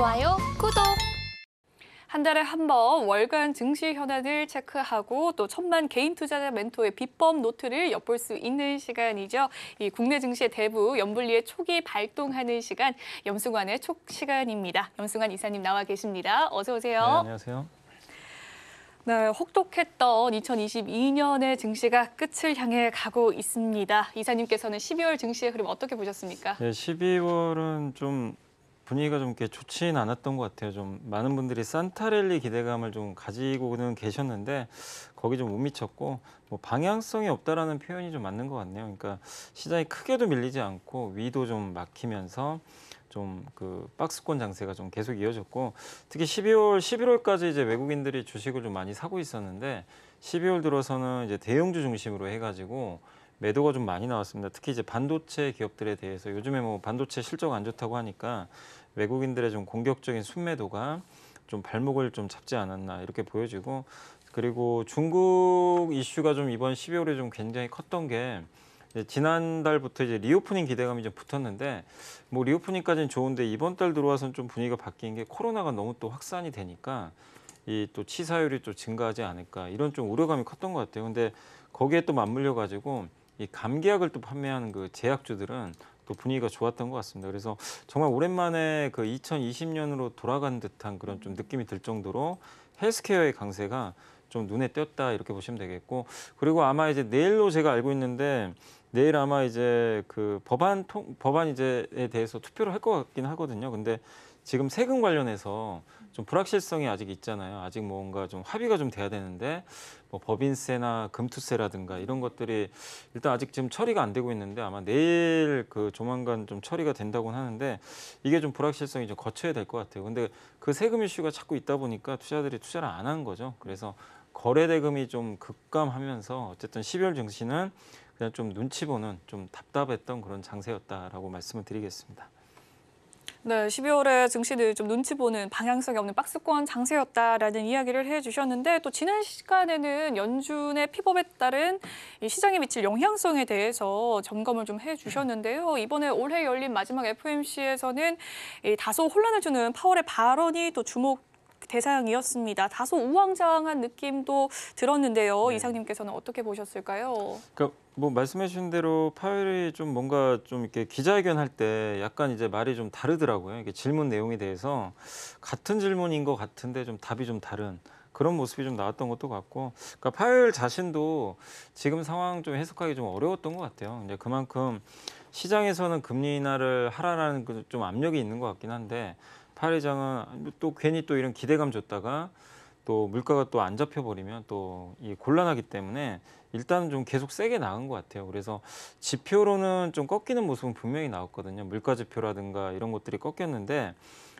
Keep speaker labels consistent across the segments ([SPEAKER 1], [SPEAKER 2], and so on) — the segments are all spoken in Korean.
[SPEAKER 1] 좋아요, 구독! 한 달에 한 번 월간 증시 현황을 체크하고 또 천만 개인 투자자 멘토의 비법 노트를 엿볼 수 있는 시간이죠. 이 국내 증시의 대부 연불리의 초기 발동하는 시간 염승환의 촉 시간입니다. 염승환 이사님 나와 계십니다. 어서 오세요. 네, 안녕하세요. 네, 혹독했던 2022년의 증시가 끝을 향해 가고 있습니다. 이사님께서는 12월 증시의 흐름 어떻게 보셨습니까?
[SPEAKER 2] 네, 12월은 좀 분위기가 좀 이렇게 좋진 않았던 것 같아요. 좀 많은 분들이 산타랠리 기대감을 좀 가지고는 계셨는데 거기 좀 못 미쳤고 뭐 방향성이 없다라는 표현이 좀 맞는 것 같네요. 그러니까 시장이 크게도 밀리지 않고 위도 좀 막히면서 좀 그 박스권 장세가 좀 계속 이어졌고 특히 12월, 11월까지 이제 외국인들이 주식을 좀 많이 사고 있었는데 12월 들어서는 이제 대형주 중심으로 해가지고 매도가 좀 많이 나왔습니다. 특히 이제 반도체 기업들에 대해서 요즘에 뭐 반도체 실적 안 좋다고 하니까 외국인들의 좀 공격적인 순매도가 좀 발목을 좀 잡지 않았나 이렇게 보여지고 그리고 중국 이슈가 좀 이번 12월에 좀 굉장히 컸던 게 이제 지난달부터 이제 리오프닝 기대감이 좀 붙었는데 뭐 리오프닝까지는 좋은데 이번 달 들어와서는 좀 분위기가 바뀐 게 코로나가 너무 또 확산이 되니까 이 또 치사율이 또 증가하지 않을까 이런 좀 우려감이 컸던 것 같아요. 근데 거기에 또 맞물려 가지고 이 감기약을 또 판매하는 그 제약주들은 또 분위기가 좋았던 것 같습니다. 그래서 정말 오랜만에 그 2020년으로 돌아간 듯한 그런 좀 느낌이 들 정도로 헬스케어의 강세가 좀 눈에 띄었다 이렇게 보시면 되겠고 그리고 아마 이제 내일로 제가 알고 있는데 내일 아마 이제 그 법안 통 법안 이제에 대해서 투표를 할 것 같긴 하거든요. 근데 지금 세금 관련해서 좀 불확실성이 아직 있잖아요. 아직 뭔가 좀 합의가 좀 돼야 되는데 뭐 법인세나 금투세라든가 이런 것들이 일단 아직 지금 처리가 안 되고 있는데 아마 내일 그 조만간 좀 처리가 된다고는 하는데 이게 좀 불확실성이 좀 거쳐야 될 것 같아요. 근데 그 세금 이슈가 자꾸 있다 보니까 투자들이 투자를 안 한 거죠. 그래서 거래대금이 좀 급감하면서 어쨌든 12월 증시는 그냥 좀 눈치 보는 좀 답답했던 그런 장세였다라고 말씀을 드리겠습니다.
[SPEAKER 1] 네, 12월에 증시들 좀 눈치 보는 방향성이 없는 박스권 장세였다라는 이야기를 해주셨는데 또 지난 시간에는 연준의 피법에 따른 이 시장에 미칠 영향성에 대해서 점검을 좀 해주셨는데요. 이번에 올해 열린 마지막 FOMC에서는 이 다소 혼란을 주는 파월의 발언이 또 주목 대상이었습니다. 다소 우왕좌왕한 느낌도 들었는데요. 네. 이상님께서는 어떻게 보셨을까요?
[SPEAKER 2] 그러니까 뭐 말씀해 주신 대로 파열이 좀 뭔가 좀 이렇게 기자회견 할때 약간 이제 말이 좀 다르더라고요. 이게 질문 내용에 대해서 같은 질문인 것 같은데 좀 답이 좀 다른 그런 모습이 좀 나왔던 것도 같고 그러니까 파열 자신도 지금 상황 좀 해석하기 좀 어려웠던 것 같아요. 이제 그만큼 시장에서는 금리 인하를 하라는좀 그 압력이 있는 것 같긴 한데 파리장은 또 괜히 또 이런 기대감 줬다가 또 물가가 또 안 잡혀버리면 또 곤란하기 때문에 일단은 좀 계속 세게 나간 것 같아요. 그래서 지표로는 좀 꺾이는 모습은 분명히 나왔거든요. 물가 지표라든가 이런 것들이 꺾였는데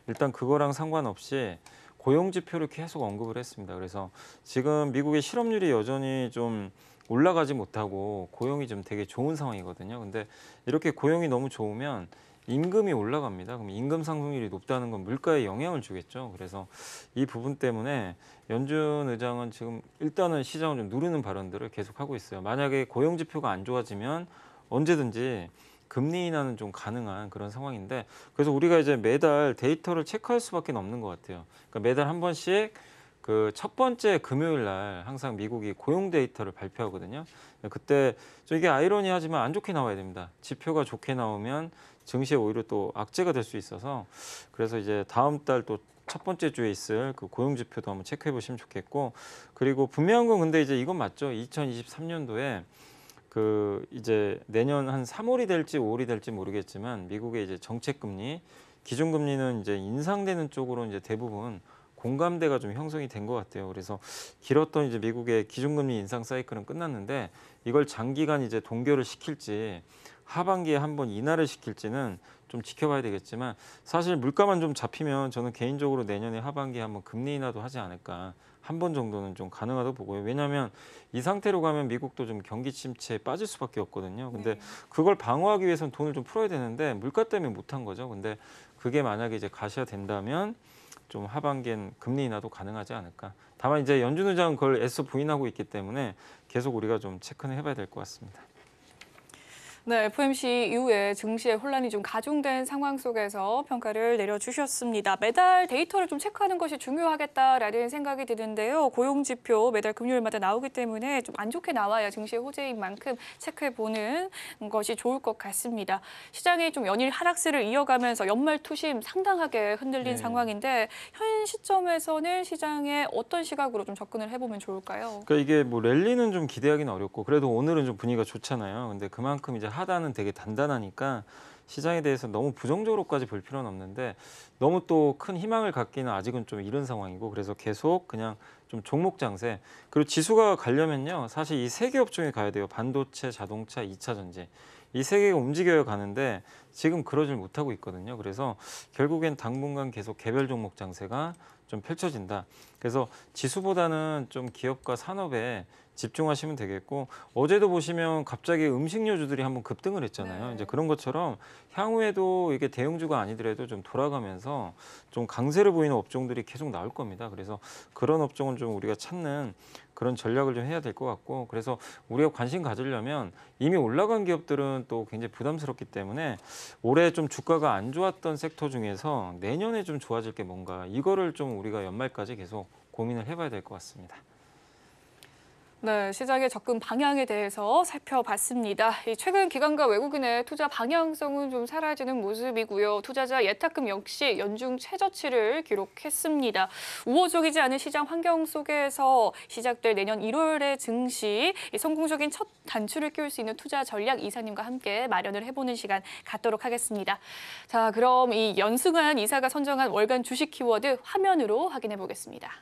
[SPEAKER 2] 일단 그거랑 상관없이 고용 지표를 계속 언급을 했습니다. 그래서 지금 미국의 실업률이 여전히 좀 올라가지 못하고 고용이 좀 되게 좋은 상황이거든요. 근데 이렇게 고용이 너무 좋으면 임금이 올라갑니다. 그럼 임금 상승률이 높다는 건 물가에 영향을 주겠죠. 그래서 이 부분 때문에 연준 의장은 지금 일단은 시장을 좀 누르는 발언들을 계속하고 있어요. 만약에 고용 지표가 안 좋아지면 언제든지 금리 인하는 좀 가능한 그런 상황인데 그래서 우리가 이제 매달 데이터를 체크할 수밖에 없는 것 같아요. 그러니까 매달 한 번씩 그 첫 번째 금요일 날 항상 미국이 고용 데이터를 발표하거든요. 그때 저 이게 아이러니하지만 안 좋게 나와야 됩니다. 지표가 좋게 나오면 증시에 오히려 또 악재가 될 수 있어서 그래서 이제 다음 달 또 첫 번째 주에 있을 그 고용 지표도 한번 체크해 보시면 좋겠고 그리고 분명한 건 근데 이제 이건 맞죠. 2023년도에 그 이제 내년 한 3월이 될지 5월이 될지 모르겠지만 미국의 이제 정책 금리 기준 금리는 이제 인상되는 쪽으로 이제 대부분 공감대가 좀 형성이 된 것 같아요. 그래서 길었던 이제 미국의 기준금리 인상 사이클은 끝났는데 이걸 장기간 이제 동결을 시킬지 하반기에 한번 인하를 시킬지는 좀 지켜봐야 되겠지만 사실 물가만 좀 잡히면 저는 개인적으로 내년에 하반기에 한 번 금리 인하도 하지 않을까 한 번 정도는 좀 가능하다고 보고요. 왜냐하면 이 상태로 가면 미국도 좀 경기 침체에 빠질 수밖에 없거든요. 근데 네. 그걸 방어하기 위해서는 돈을 좀 풀어야 되는데 물가 때문에 못한 거죠. 근데 그게 만약에 이제 가셔야 된다면 좀 하반기엔 금리 인하도 가능하지 않을까. 다만 이제 연준 의장은 그걸 애써 부인하고 있기 때문에 계속 우리가 좀 체크는 해봐야 될 것 같습니다.
[SPEAKER 1] 네, FMC 이후에 증시의 혼란이 좀 가중된 상황 속에서 평가를 내려주셨습니다. 매달 데이터를 좀 체크하는 것이 중요하겠다라는 생각이 드는데요. 고용지표 매달 금요일마다 나오기 때문에 좀 안 좋게 나와야 증시의 호재인 만큼 체크해보는 것이 좋을 것 같습니다. 시장이 좀 연일 하락세를 이어가면서 연말 투심 상당하게 흔들린 네. 상황인데 현 시점에서는 시장에 어떤 시각으로 좀 접근을 해보면 좋을까요?
[SPEAKER 2] 그러니까 이게 뭐 랠리는 좀 기대하기는 어렵고 그래도 오늘은 좀 분위기가 좋잖아요. 근데 그만큼 이제 하 하단은 되게 단단하니까 시장에 대해서 너무 부정적으로까지 볼 필요는 없는데 너무 또 큰 희망을 갖기는 아직은 좀 이런 상황이고 그래서 계속 그냥 좀 종목 장세 그리고 지수가 가려면요 사실 이 세 개 업종에 가야 돼요 반도체 자동차 2차 전지 이 세 개가 움직여야 가는데 지금 그러질 못하고 있거든요 그래서 결국엔 당분간 계속 개별 종목 장세가 좀 펼쳐진다 그래서 지수보다는 좀 기업과 산업에 집중하시면 되겠고 어제도 보시면 갑자기 음식료주들이 한번 급등을 했잖아요. 네. 이제 그런 것처럼 향후에도 이게 대형주가 아니더라도 좀 돌아가면서 좀 강세를 보이는 업종들이 계속 나올 겁니다. 그래서 그런 업종은 좀 우리가 찾는 그런 전략을 좀 해야 될 것 같고 그래서 우리가 관심 가지려면 이미 올라간 기업들은 또 굉장히 부담스럽기 때문에 올해 좀 주가가 안 좋았던 섹터 중에서 내년에 좀 좋아질 게 뭔가 이거를 좀 우리가 연말까지 계속 고민을 해봐야 될 것 같습니다.
[SPEAKER 1] 네, 시장의 접근 방향에 대해서 살펴봤습니다. 최근 기관과 외국인의 투자 방향성은 좀 사라지는 모습이고요. 투자자 예탁금 역시 연중 최저치를 기록했습니다. 우호적이지 않은 시장 환경 속에서 시작될 내년 1월의 증시, 성공적인 첫 단추를 끼울 수 있는 투자 전략 이사님과 함께 마련을 해보는 시간 갖도록 하겠습니다. 자, 그럼 이 연승한 이사가 선정한 월간 주식 키워드 화면으로 확인해 보겠습니다.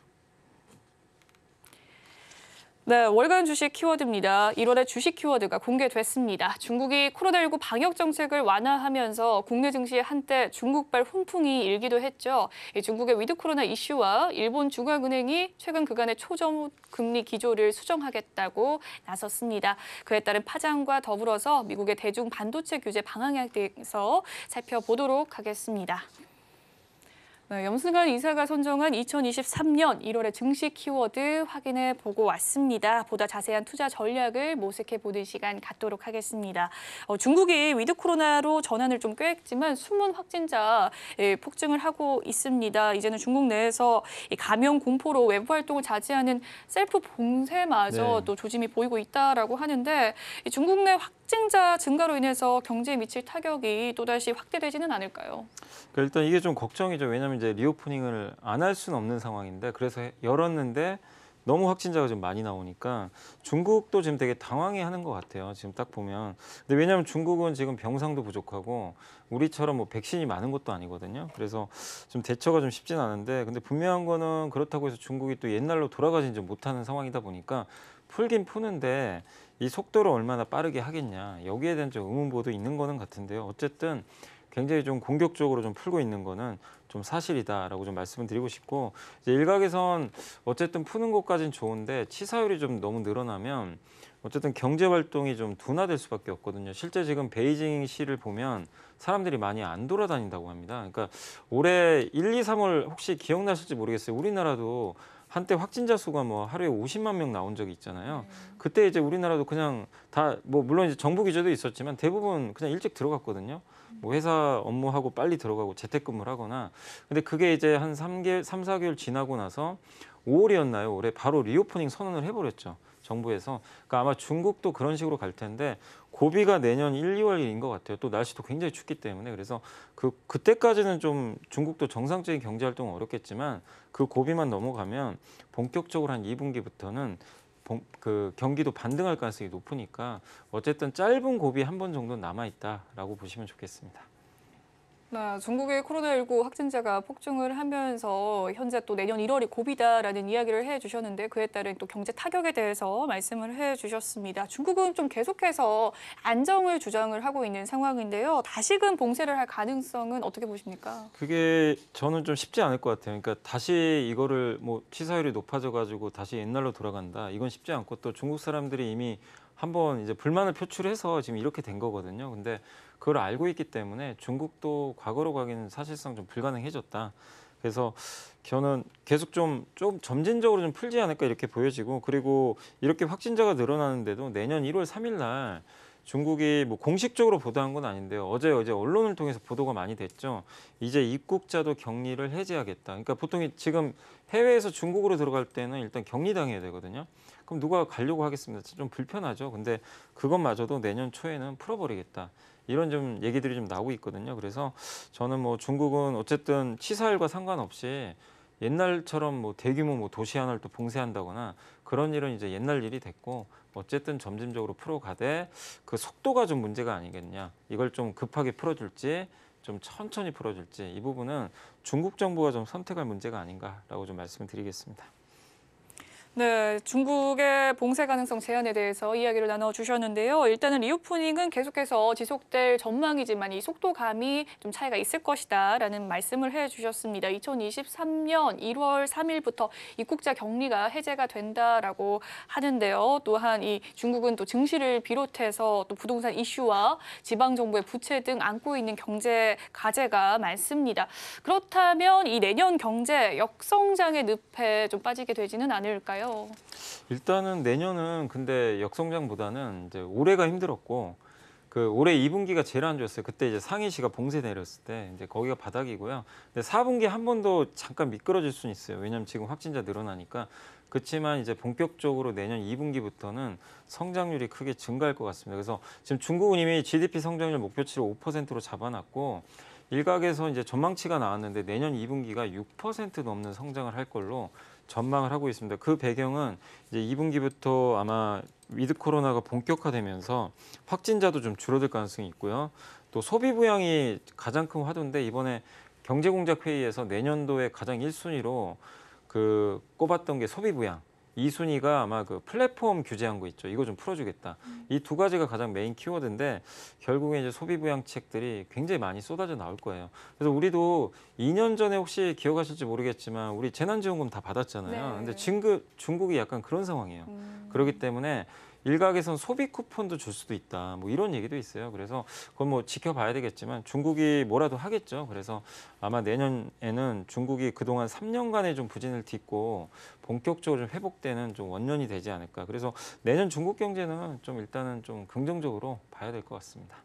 [SPEAKER 1] 네, 월간 주식 키워드입니다. 1월에 주식 키워드가 공개됐습니다. 중국이 코로나19 방역 정책을 완화하면서 국내 증시에 한때 중국발 훈풍이 일기도 했죠. 중국의 위드 코로나 이슈와 일본 중앙은행이 최근 그간의 초점 금리 기조를 수정하겠다고 나섰습니다. 그에 따른 파장과 더불어서 미국의 대중 반도체 규제 방향에 대해서 살펴보도록 하겠습니다. 네, 염승환 이사가 선정한 2023년 1월의 증시 키워드 확인해 보고 왔습니다. 보다 자세한 투자 전략을 모색해 보는 시간 갖도록 하겠습니다. 어, 중국이 위드 코로나로 전환을 좀 꾀했지만 숨은 확진자 예, 폭증을 하고 있습니다. 이제는 중국 내에서 감염 공포로 외부 활동을 자제하는 셀프 봉쇄마저 네. 또 조짐이 보이고 있다라 하는데 중국 내 확. 확진자 증가로 인해서 경제에 미칠 타격이 또다시 확대되지는 않을까요?
[SPEAKER 2] 그러니까 일단 이게 좀 걱정이죠. 왜냐하면 이제 리오프닝을 안 할 수는 없는 상황인데 그래서 열었는데 너무 확진자가 좀 많이 나오니까 중국도 지금 되게 당황해 하는 것 같아요. 지금 딱 보면. 근데 왜냐하면 중국은 지금 병상도 부족하고 우리처럼 뭐 백신이 많은 것도 아니거든요. 그래서 좀 대처가 좀 쉽진 않은데 근데 분명한 거는 그렇다고 해서 중국이 또 옛날로 돌아가진 좀 못하는 상황이다 보니까 풀긴 푸는데 이 속도를 얼마나 빠르게 하겠냐 여기에 대한 좀 의문보도 있는 거는 같은데요. 어쨌든 굉장히 좀 공격적으로 좀 풀고 있는 거는 좀 사실이다라고 좀 말씀을 드리고 싶고 이제 일각에선 어쨌든 푸는 것까진 좋은데 치사율이 좀 너무 늘어나면 어쨌든 경제 활동이 좀 둔화될 수밖에 없거든요. 실제 지금 베이징 시를 보면 사람들이 많이 안 돌아다닌다고 합니다. 그러니까 올해 1, 2, 3월 혹시 기억나실지 모르겠어요. 우리나라도 한때 확진자 수가 뭐 하루에 50만 명 나온 적이 있잖아요. 네. 그때 이제 우리나라도 그냥 다 뭐 물론 이제 정부 규제도 있었지만 대부분 그냥 일찍 들어갔거든요. 음. 뭐 회사 업무하고 빨리 들어가고 재택근무를 하거나 근데 그게 이제 한 3개 3, 4개월 지나고 나서 5월이었나요? 올해 바로 리오프닝 선언을 해버렸죠. 정부에서 그러니까 아마 중국도 그런 식으로 갈 텐데 고비가 내년 1, 2월인 것 같아요. 또 날씨도 굉장히 춥기 때문에 그래서 그 그때까지는 좀 중국도 정상적인 경제 활동은 어렵겠지만 그 고비만 넘어가면 본격적으로 한 2분기부터는 그 경기도 반등할 가능성이 높으니까 어쨌든 짧은 고비 한 번 정도 남아 있다라고 보시면 좋겠습니다.
[SPEAKER 1] 네, 중국의 코로나19 확진자가 폭증을 하면서 현재 또 내년 1월이 고비다라는 이야기를 해주셨는데 그에 따른 또 경제 타격에 대해서 말씀을 해주셨습니다. 중국은 좀 계속해서 안정을 주장을 하고 있는 상황인데요. 다시금 봉쇄를 할 가능성은 어떻게 보십니까?
[SPEAKER 2] 그게 저는 좀 쉽지 않을 것 같아요. 그러니까 다시 이거를 뭐 치사율이 높아져가지고 다시 옛날로 돌아간다. 이건 쉽지 않고 또 중국 사람들이 이미 한번 이제 불만을 표출해서 지금 이렇게 된 거거든요. 근데 그걸 알고 있기 때문에 중국도 과거로 가기는 사실상 좀 불가능해졌다. 그래서 저는 계속 좀, 좀 점진적으로 좀 풀지 않을까 이렇게 보여지고 그리고 이렇게 확진자가 늘어나는데도 내년 1월 3일 날 중국이 뭐 공식적으로 보도한 건 아닌데요. 어제 어제 언론을 통해서 보도가 많이 됐죠. 이제 입국자도 격리를 해제하겠다. 그러니까 보통 지금 해외에서 중국으로 들어갈 때는 일단 격리당해야 되거든요. 그럼 누가 가려고 하겠습니다. 좀 불편하죠. 근데 그것마저도 내년 초에는 풀어버리겠다. 이런 좀 얘기들이 좀 나오고 있거든요. 그래서 저는 뭐 중국은 어쨌든 치사율과 상관없이 옛날처럼 뭐 대규모 뭐 도시 하나를 또 봉쇄한다거나 그런 일은 이제 옛날 일이 됐고 어쨌든 점진적으로 풀어가되 그 속도가 좀 문제가 아니겠냐 이걸 좀 급하게 풀어줄지 좀 천천히 풀어줄지 이 부분은 중국 정부가 좀 선택할 문제가 아닌가라고 좀 말씀드리겠습니다.
[SPEAKER 1] 네, 중국의 봉쇄 가능성 제한에 대해서 이야기를 나눠주셨는데요. 일단은 리오프닝은 계속해서 지속될 전망이지만 이 속도감이 좀 차이가 있을 것이다 라는 말씀을 해주셨습니다. 2023년 1월 3일부터 입국자 격리가 해제가 된다라고 하는데요. 또한 이 중국은 또 증시를 비롯해서 또 부동산 이슈와 지방정부의 부채 등 안고 있는 경제 과제가 많습니다. 그렇다면 이 내년 경제 역성장의 늪에 좀 빠지게 되지는 않을까요? 될까요?
[SPEAKER 2] 일단은 내년은 근데 역성장보다는 이제 올해가 힘들었고 그 올해 2분기가 제일 안 좋았어요. 그때 이제 상해시가 봉쇄 내렸을 때 이제 거기가 바닥이고요. 근데 4분기 한번 더 잠깐 미끄러질 수는 있어요. 왜냐하면 지금 확진자 늘어나니까 그렇지만 이제 본격적으로 내년 2분기부터는 성장률이 크게 증가할 것 같습니다. 그래서 지금 중국은 이미 GDP 성장률 목표치를 5%로 잡아놨고 일각에서 이제 전망치가 나왔는데 내년 2분기가 6% 넘는 성장을 할 걸로 전망을 하고 있습니다. 그 배경은 이제 2분기부터 아마 위드 코로나가 본격화되면서 확진자도 좀 줄어들 가능성이 있고요. 또 소비 부양이 가장 큰 화두인데 이번에 경제공작 회의에서 내년도에 가장 1순위로 그 꼽았던 게 소비 부양. 이순위가 아마 그 플랫폼 규제한 거 있죠. 이거 좀 풀어주겠다. 음. 이두 가지가 가장 메인 키워드인데 결국에 이제 소비 부양책들이 굉장히 많이 쏟아져 나올 거예요. 그래서 우리도 2년 전에 혹시 기억하실지 모르겠지만 우리 재난지원금 다 받았잖아요. 네. 근데 중국, 중국이 약간 그런 상황이에요. 음. 그렇기 때문에 일각에선 소비 쿠폰도 줄 수도 있다. 뭐 이런 얘기도 있어요. 그래서 그건 뭐 지켜봐야 되겠지만 중국이 뭐라도 하겠죠. 그래서 아마 내년에는 중국이 그동안 3년간의 좀 부진을 딛고 본격적으로 좀 회복되는 좀 원년이 되지 않을까. 그래서 내년 중국 경제는 좀 일단은 좀 긍정적으로 봐야 될 것 같습니다.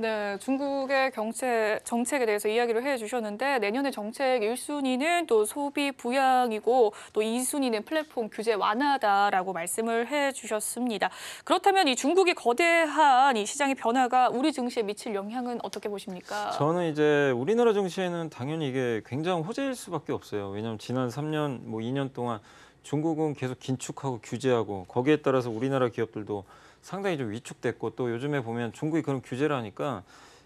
[SPEAKER 1] 네, 중국의 경제, 정책에 대해서 이야기를 해주셨는데 내년의 정책 1순위는 또 소비 부양이고 또 2순위는 플랫폼 규제 완화다라고 말씀을 해주셨습니다. 그렇다면 이 중국이 거대한 이 시장의 변화가 우리 증시에 미칠 영향은 어떻게 보십니까?
[SPEAKER 2] 저는 이제 우리나라 증시에는 당연히 이게 굉장히 호재일 수밖에 없어요. 왜냐하면 지난 3년, 뭐 2년 동안 중국은 계속 긴축하고 규제하고 거기에 따라서 우리나라 기업들도 상당히 좀 위축됐고 또 요즘에 보면 중국이 그런 규제를 하니까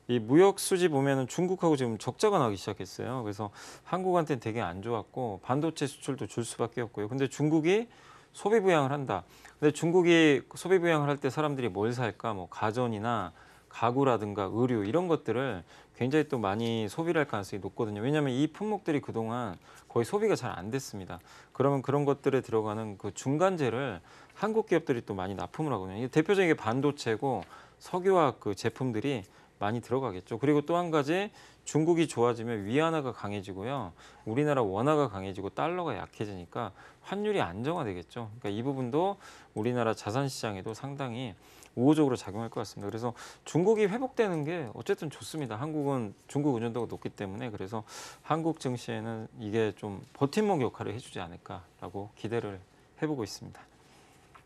[SPEAKER 2] 이 무역 수지 보면은 중국하고 지금 적자가 나기 시작했어요. 그래서 한국한테는 되게 안 좋았고 반도체 수출도 줄 수밖에 없고요. 근데 중국이 소비 부양을 한다. 근데 중국이 소비 부양을 할 때 사람들이 뭘 살까? 뭐 가전이나 가구라든가 의류 이런 것들을 굉장히 또 많이 소비를 할 가능성이 높거든요. 왜냐하면 이 품목들이 그동안 거의 소비가 잘 안 됐습니다. 그러면 그런 것들에 들어가는 그 중간재를 한국 기업들이 또 많이 납품을 하거든요. 대표적인 게 반도체고 석유화학 그 제품들이 많이 들어가겠죠. 그리고 또 한 가지 중국이 좋아지면 위안화가 강해지고요. 우리나라 원화가 강해지고 달러가 약해지니까 환율이 안정화되겠죠. 그러니까 이 부분도 우리나라 자산 시장에도 상당히 우호적으로 작용할 것 같습니다. 그래서 중국이 회복되는 게 어쨌든 좋습니다. 한국은 중국 의존도가 높기 때문에 그래서 한국 증시에는 이게 좀 버팀목 역할을 해주지 않을까라고 기대를 해보고 있습니다.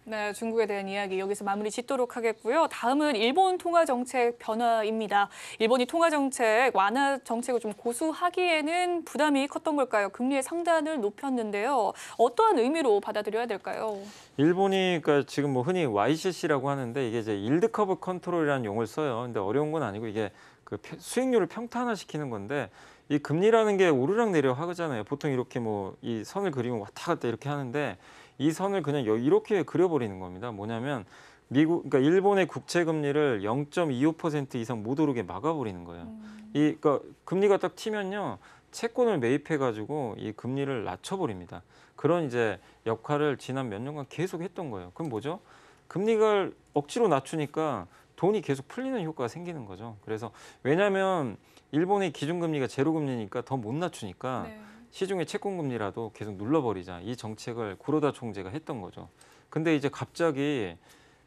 [SPEAKER 1] 네, 중국에 대한 이야기 여기서 마무리 짓도록 하겠고요. 다음은 일본 통화 정책 변화입니다. 일본이 통화 정책 완화 정책을 좀 고수하기에는 부담이 컸던 걸까요? 금리의 상단을 높였는데요. 어떠한 의미로 받아들여야 될까요?
[SPEAKER 2] 일본이 그러니까 지금 뭐 흔히 YCC라고 하는데 이게 이제 일드 커브 컨트롤이라는 용어를 써요. 근데 어려운 건 아니고 이게 그 수익률을 평탄화시키는 건데 이 금리라는 게 오르락 내려 하잖아요. 보통 이렇게 뭐 이 선을 그리면 왔다 갔다 이렇게 하는데 이 선을 그냥 이렇게 그려버리는 겁니다. 뭐냐면 미국 그러니까 일본의 국채 금리를 0.25% 이상 못 오르게 막아버리는 거예요. 음. 이 그러니까 금리가 딱 튀면요 채권을 매입해가지고 이 금리를 낮춰버립니다. 그런 이제 역할을 지난 몇 년간 계속 했던 거예요. 그럼 뭐죠? 금리가 억지로 낮추니까 돈이 계속 풀리는 효과가 생기는 거죠. 그래서 왜냐하면 일본의 기준금리가 제로금리니까 더 못 낮추니까. 네. 시중의 채권 금리라도 계속 눌러버리자 이 정책을 구로다 총재가 했던 거죠. 근데 이제 갑자기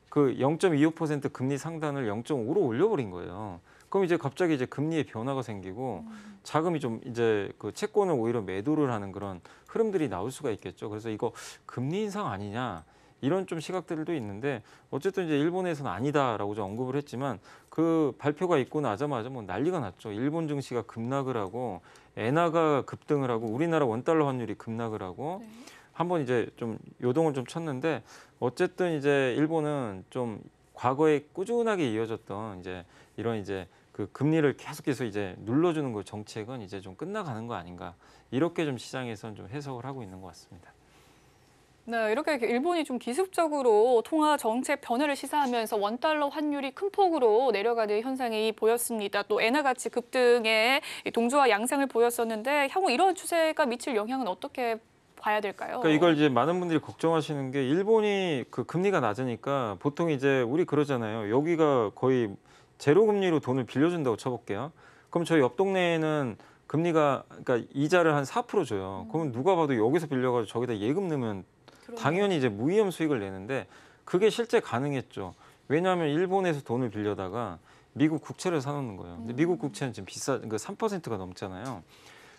[SPEAKER 2] 그 0.25% 금리 상단을 0.5로 올려버린 거예요. 그럼 이제 갑자기 이제 금리의 변화가 생기고 음. 자금이 좀 이제 그 채권을 오히려 매도를 하는 그런 흐름들이 나올 수가 있겠죠. 그래서 이거 금리 인상 아니냐 이런 좀 시각들도 있는데 어쨌든 이제 일본에서는 아니다라고 좀 언급을 했지만 그 발표가 있고 나자마자 뭐 난리가 났죠. 일본 증시가 급락을 하고 엔화가 급등을 하고 우리나라 원달러 환율이 급락을 하고 네. 한번 이제 좀 요동을 좀 쳤는데 어쨌든 이제 일본은 좀 과거에 꾸준하게 이어졌던 이제 이런 이제 그 금리를 계속해서 이제 눌러주는 그 정책은 이제 좀 끝나가는 거 아닌가 이렇게 좀 시장에서는 좀 해석을 하고 있는 것 같습니다.
[SPEAKER 1] 네, 이렇게 일본이 좀 기습적으로 통화 정책 변화를 시사하면서 원달러 환율이 큰 폭으로 내려가는 현상이 보였습니다. 또 엔화 가치 급등의 동조와 양상을 보였었는데 향후 이런 추세가 미칠 영향은 어떻게 봐야 될까요? 그러니까 이걸
[SPEAKER 2] 이제 많은 분들이 걱정하시는 게 일본이 그 금리가 낮으니까 보통 이제 우리 그러잖아요. 여기가 거의 제로 금리로 돈을 빌려준다고 쳐볼게요. 그럼 저희 옆 동네에는 금리가 그러니까 이자를 한 4% 줘요. 그러면 누가 봐도 여기서 빌려가지고 저기다 예금 넣으면 당연히 이제 무위험 수익을 내는데 그게 실제 가능했죠. 왜냐하면 일본에서 돈을 빌려다가 미국 국채를 사놓는 거예요. 근데 미국 음. 국채는 지금 비싸, 그 그러니까 3%가 넘잖아요.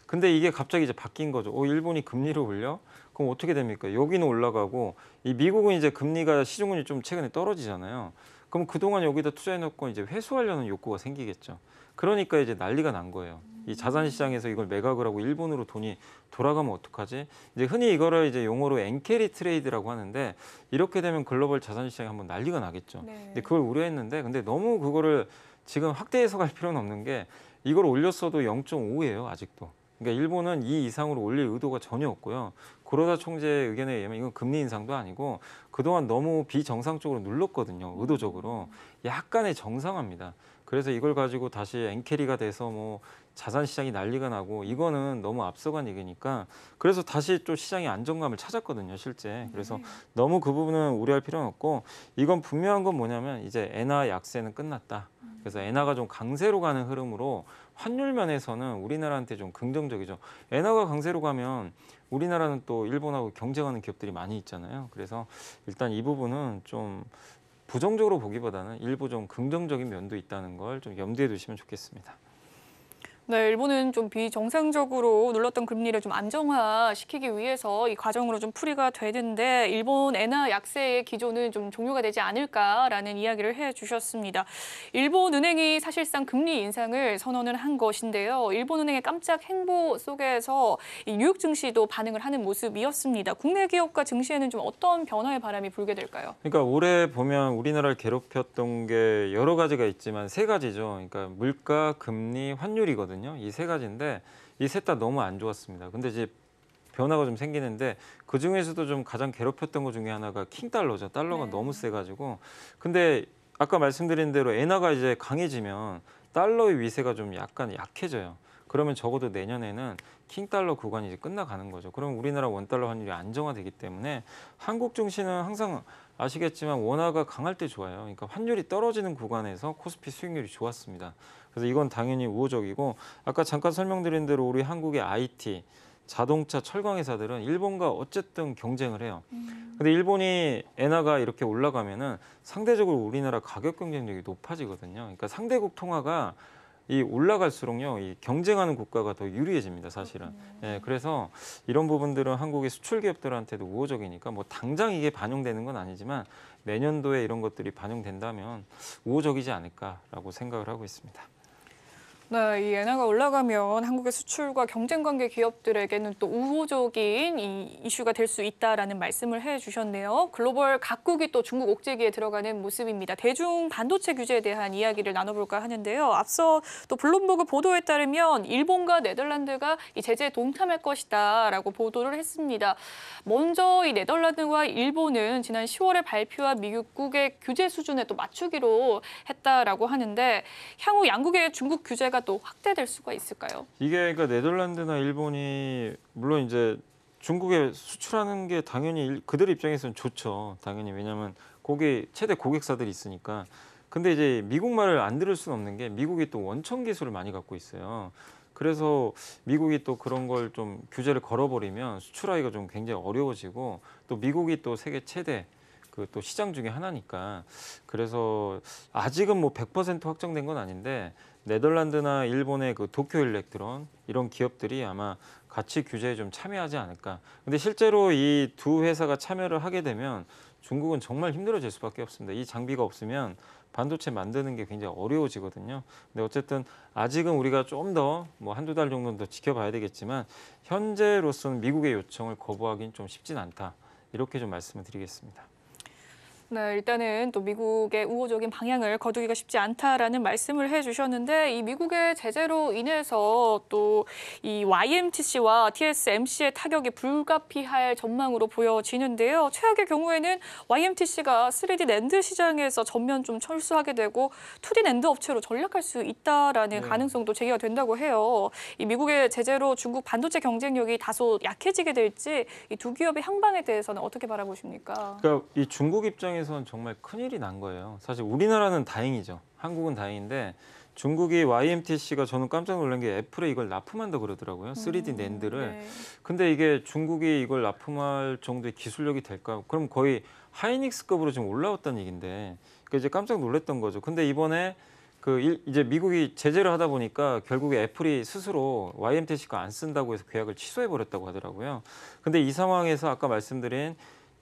[SPEAKER 2] 근데 이게 갑자기 이제 바뀐 거죠. 어, 일본이 금리를 올려? 그럼 어떻게 됩니까? 여기는 올라가고 이 미국은 이제 금리가 시중금리 좀 최근에 떨어지잖아요. 그럼 그동안 여기다 투자해놓고 이제 회수하려는 욕구가 생기겠죠. 그러니까 이제 난리가 난 거예요. 이 자산 시장에서 이걸 매각을 하고 일본으로 돈이 돌아가면 어떡하지? 이제 흔히 이거를 이제 용어로 엔캐리 트레이드라고 하는데 이렇게 되면 글로벌 자산 시장이 한번 난리가 나겠죠. 네. 근데 그걸 우려했는데 근데 너무 그거를 지금 확대 해서갈 필요는 없는 게 이걸 올렸어도 0.5예요, 아직도. 그러니까 일본은 이 이상으로 올릴 의도가 전혀 없고요. 고로다 총재의 의견에 의하면 이건 금리 인상도 아니고 그동안 너무 비정상적으로 눌렀거든요. 의도적으로. 약간의 정상화입니다. 그래서 이걸 가지고 다시 엔캐리가 돼서 뭐 자산 시장이 난리가 나고 이거는 너무 앞서간 얘기니까 그래서 다시 또 시장의 안정감을 찾았거든요 실제 그래서 네. 너무 그 부분은 우려할 필요는 없고 이건 분명한 건 뭐냐면 이제 엔화 약세는 끝났다 음. 그래서 엔화가 좀 강세로 가는 흐름으로 환율 면에서는 우리나라한테 좀 긍정적이죠 엔화가 강세로 가면 우리나라는 또 일본하고 경쟁하는 기업들이 많이 있잖아요 그래서 일단 이 부분은 좀 부정적으로 보기보다는 일부 좀 긍정적인 면도 있다는 걸 좀 염두에 두시면 좋겠습니다.
[SPEAKER 1] 네, 일본은 좀 비정상적으로 눌렀던 금리를 좀 안정화시키기 위해서 이 과정으로 좀 풀이가 되는데 일본 엔화 약세의 기조는 좀 종료가 되지 않을까라는 이야기를 해주셨습니다. 일본 은행이 사실상 금리 인상을 선언을 한 것인데요. 일본 은행의 깜짝 행보 속에서 이 뉴욕 증시도 반응을 하는 모습이었습니다. 국내 기업과 증시에는 좀 어떤 변화의 바람이 불게 될까요?
[SPEAKER 2] 그러니까 올해 보면 우리나라를 괴롭혔던 게 여러 가지가 있지만 세 가지죠. 그러니까 물가, 금리, 환율이거든요. 있거든요. 이세 가지인데 이 셋 다 너무 안 좋았습니다. 근데 이제 변화가 좀 생기는데 그 중에서도 좀 가장 괴롭혔던 것 중에 하나가 킹 달러죠. 달러가 네. 너무 세가지고 근데 아까 말씀드린 대로 엔화가 이제 강해지면 달러의 위세가 좀 약간 약해져요. 그러면 적어도 내년에는 킹 달러 구간이 이제 끝나가는 거죠. 그럼 우리나라 원 달러 환율이 안정화되기 때문에 한국 증시는 항상 아시겠지만 원화가 강할 때 좋아요. 그러니까 환율이 떨어지는 구간에서 코스피 수익률이 좋았습니다. 그래서 이건 당연히 우호적이고 아까 잠깐 설명드린 대로 우리 한국의 IT 자동차 철강 회사들은 일본과 어쨌든 경쟁을 해요. 음. 근데 일본이 엔화가 이렇게 올라가면은 상대적으로 우리나라 가격 경쟁력이 높아지거든요. 그러니까 상대국 통화가 이 올라갈수록요, 이 경쟁하는 국가가 더 유리해집니다, 사실은. 그 예, 그래서 이런 부분들은 한국의 수출 기업들한테도 우호적이니까 뭐 당장 이게 반영되는 건 아니지만 내년도에 이런 것들이 반영된다면 우호적이지 않을까라고 생각을 하고 있습니다.
[SPEAKER 1] 네, 이 엔화가 올라가면 한국의 수출과 경쟁 관계 기업들에게는 또 우호적인 이 이슈가 될 수 있다라는 말씀을 해주셨네요. 글로벌 각국이 또 중국 옥죄기에 들어가는 모습입니다. 대중 반도체 규제에 대한 이야기를 나눠볼까 하는데요. 앞서 또 블룸버그 보도에 따르면 일본과 네덜란드가 이 제재에 동참할 것이다라고 보도를 했습니다. 먼저 이 네덜란드와 일본은 지난 10월에 발표한 미국의 규제 수준에 또 맞추기로 했다라고 하는데 향후 양국의 중국 규제가 또 확대될 수가 있을까요?
[SPEAKER 2] 이게 그러니까 네덜란드나 일본이 물론 이제 중국에 수출하는 게 당연히 그들 입장에서는 좋죠. 당연히 왜냐하면 거기 최대 고객사들이 있으니까. 근데 이제 미국 말을 안 들을 수는 없는 게 미국이 또 원천 기술을 많이 갖고 있어요. 그래서 미국이 또 그런 걸 좀 규제를 걸어버리면 수출하기가 좀 굉장히 어려워지고 또 미국이 또 세계 최대 그 또 시장 중에 하나니까 그래서 아직은 뭐 100% 확정된 건 아닌데 네덜란드나 일본의 그 도쿄 일렉트론 이런 기업들이 아마 같이 규제에 좀 참여하지 않을까. 근데 실제로 이 두 회사가 참여를 하게 되면 중국은 정말 힘들어질 수밖에 없습니다. 이 장비가 없으면 반도체 만드는 게 굉장히 어려워지거든요. 근데 어쨌든 아직은 우리가 좀 더 뭐 한두 달 정도는 더 지켜봐야 되겠지만 현재로서는 미국의 요청을 거부하기는 좀 쉽진 않다. 이렇게 좀 말씀을 드리겠습니다.
[SPEAKER 1] 네, 일단은 또 미국의 우호적인 방향을 거두기가 쉽지 않다라는 말씀을 해주셨는데 이 미국의 제재로 인해서 또 이 YMTC와 TSMC의 타격이 불가피할 전망으로 보여지는데요. 최악의 경우에는 YMTC가 3D 랜드 시장에서 전면 좀 철수하게 되고 2D 랜드 업체로 전락할 수 있다라는 네. 가능성도 제기가 된다고 해요. 이 미국의 제재로 중국 반도체 경쟁력이 다소 약해지게 될지 이 두 기업의 향방에 대해서는 어떻게 바라보십니까?
[SPEAKER 2] 그러니까 이 중국 입장에 입장에서는 정말 큰일이 난 거예요. 사실 우리나라는 다행이죠. 한국은 다행인데 중국이 YMTC가 저는 깜짝 놀란 게 애플에 이걸 납품한다 그러더라고요. 3D 낸드를. 음, 네. 근데 이게 중국이 이걸 납품할 정도의 기술력이 될까? 그럼 거의 하이닉스급으로 지금 올라왔다는 얘긴데. 그 그러니까 이제 깜짝 놀랐던 거죠. 근데 이번에 그 일, 이제 미국이 제재를 하다 보니까 결국에 애플이 스스로 YMTC가 안 쓴다고 해서 계약을 취소해 버렸다고 하더라고요. 근데 이 상황에서 아까 말씀드린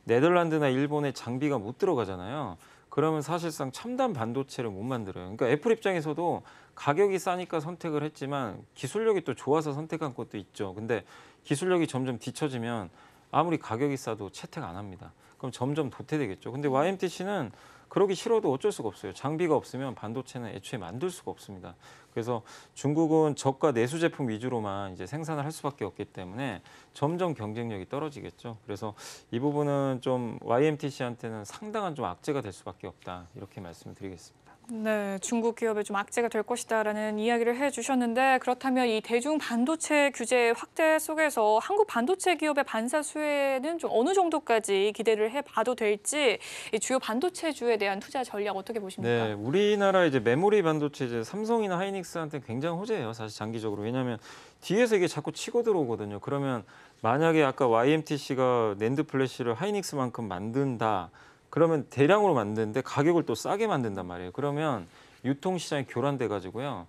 [SPEAKER 2] 네덜란드나 일본에 장비가 못 들어가잖아요. 그러면 사실상 첨단 반도체를 못 만들어요. 그러니까 애플 입장에서도 가격이 싸니까 선택을 했지만 기술력이 또 좋아서 선택한 것도 있죠. 근데 기술력이 점점 뒤처지면 아무리 가격이 싸도 채택 안 합니다. 그럼 점점 도태되겠죠. 근데 YMTC는 음. 그러기 싫어도 어쩔 수가 없어요. 장비가 없으면 반도체는 애초에 만들 수가 없습니다. 그래서 중국은 저가 내수 제품 위주로만 이제 생산을 할 수밖에 없기 때문에 점점 경쟁력이 떨어지겠죠. 그래서 이 부분은 좀 YMTC한테는 상당한 좀 악재가 될 수밖에 없다. 이렇게 말씀드리겠습니다.
[SPEAKER 1] 네, 중국 기업에 좀 악재가 될 것이다라는 이야기를 해주셨는데 그렇다면 이 대중 반도체 규제 확대 속에서 한국 반도체 기업의 반사 수혜는 좀 어느 정도까지 기대를 해봐도 될지 이 주요 반도체 주에 대한 투자 전략 어떻게 보십니까?
[SPEAKER 2] 네, 우리나라 이제 메모리 반도체 이제 삼성이나 하이닉스한테 굉장히 호재예요. 사실 장기적으로 왜냐하면 뒤에서 이게 자꾸 치고 들어오거든요. 그러면 만약에 아까 YMTC가 낸드 플래시를 하이닉스만큼 만든다. 그러면 대량으로 만드는데 가격을 또 싸게 만든단 말이에요. 그러면 유통시장이 교란돼 가지고요.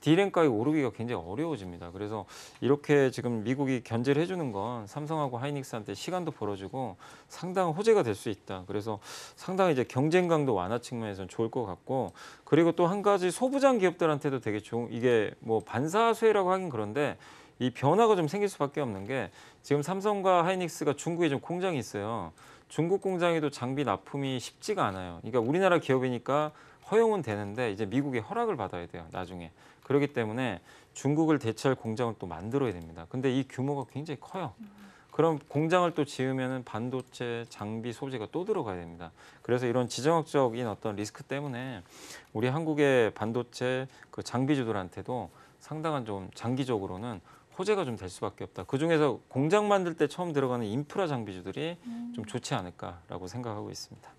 [SPEAKER 2] 디램 가격 오르기가 굉장히 어려워집니다. 그래서 이렇게 지금 미국이 견제를 해주는 건 삼성하고 하이닉스한테 시간도 벌어주고 상당한 호재가 될 수 있다. 그래서 상당히 이제 경쟁 강도 완화 측면에서는 좋을 것 같고 그리고 또 한 가지 소부장 기업들한테도 되게 좋은 이게 뭐 반사수혜라고 하긴 그런데 이 변화가 좀 생길 수밖에 없는 게 지금 삼성과 하이닉스가 중국에 좀 공장이 있어요. 중국 공장에도 장비 납품이 쉽지가 않아요. 그러니까 우리나라 기업이니까 허용은 되는데 이제 미국의 허락을 받아야 돼요. 나중에. 그렇기 때문에 중국을 대체할 공장을 또 만들어야 됩니다. 근데 이 규모가 굉장히 커요. 그럼 공장을 또 지으면 반도체 장비 소재가 또 들어가야 됩니다. 그래서 이런 지정학적인 어떤 리스크 때문에 우리 한국의 반도체 그 장비주들한테도 상당한 좀 장기적으로는 호재가 좀 될 수밖에 없다. 그중에서 공장 만들 때 처음 들어가는 인프라 장비주들이 음. 좀 좋지 않을까라고 생각하고 있습니다.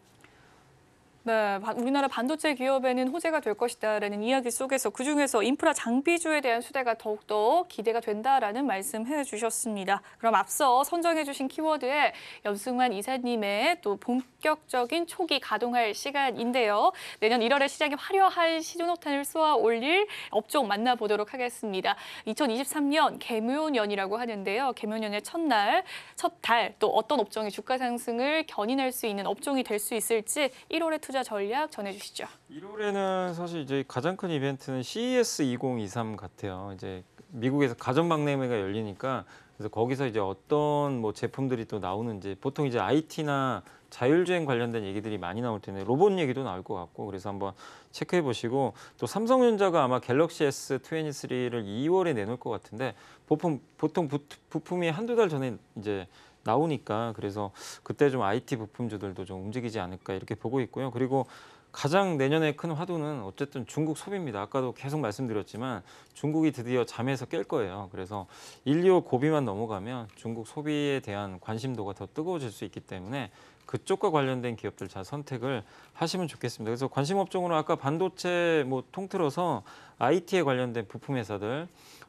[SPEAKER 1] 네, 우리나라 반도체 기업에는 호재가 될 것이다라는 이야기 속에서 그중에서 인프라 장비주에 대한 수혜가 더욱더 기대가 된다라는 말씀해 주셨습니다. 그럼 앞서 선정해 주신 키워드에 염승환 이사님의 또 본격적인 초기 가동할 시간인데요. 내년 1월에 시장이 화려한 시중노탄을 쏘아 올릴 업종 만나보도록 하겠습니다. 2023년 개묘년이라고 하는데요. 개묘년의 첫날, 첫 달 또 어떤 업종이 주가 상승을 견인할 수 있는 업종이 될 수 있을지 1월에 투자 투자 전략 전해주시죠.
[SPEAKER 2] 1월에는 사실 이제 가장 큰 이벤트는 CES 2023 같아요. 이제 미국에서 가정 박람회가 열리니까 그래서 거기서 이제 어떤 뭐 제품들이 또 나오는지 보통 이제 IT나 자율주행 관련된 얘기들이 많이 나올 텐데 로봇 얘기도 나올 것 같고 그래서 한번 체크해 보시고 또 삼성전자가 아마 갤럭시 S23를 2월에 내놓을 것 같은데 보통 보통 부품이 한두 달 전에 이제 나오니까 그래서 그때 좀 IT 부품주들도 좀 움직이지 않을까 이렇게 보고 있고요. 그리고 가장 내년에 큰 화두는 어쨌든 중국 소비입니다. 아까도 계속 말씀드렸지만 중국이 드디어 잠에서 깰 거예요. 그래서 1, 2월 고비만 넘어가면 중국 소비에 대한 관심도가 더 뜨거워질 수 있기 때문에 그쪽과 관련된 기업들 잘 선택을 하시면 좋겠습니다. 그래서 관심 업종으로 아까 반도체 뭐 통틀어서 IT에 관련된 부품 회사들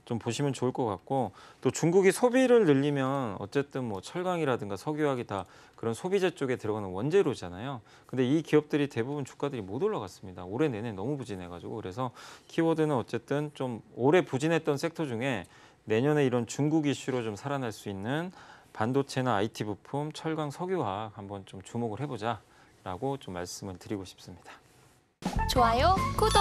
[SPEAKER 2] 좀 보시면 좋을 것 같고 또 중국이 소비를 늘리면 어쨌든 뭐 철강이라든가 석유화학이다 그런 소비재 쪽에 들어가는 원재료잖아요. 근데 이 기업들이 대부분 주가들이 못 올라갔습니다. 올해 내내 너무 부진해가지고 그래서 키워드는 어쨌든 좀 올해 부진했던 섹터 중에 내년에 이런 중국 이슈로 좀 살아날 수 있는 반도체나 IT 부품, 철강, 석유화 한번 좀 주목을 해보자라고 좀 말씀을 드리고 싶습니다.
[SPEAKER 1] 좋아요, 구독.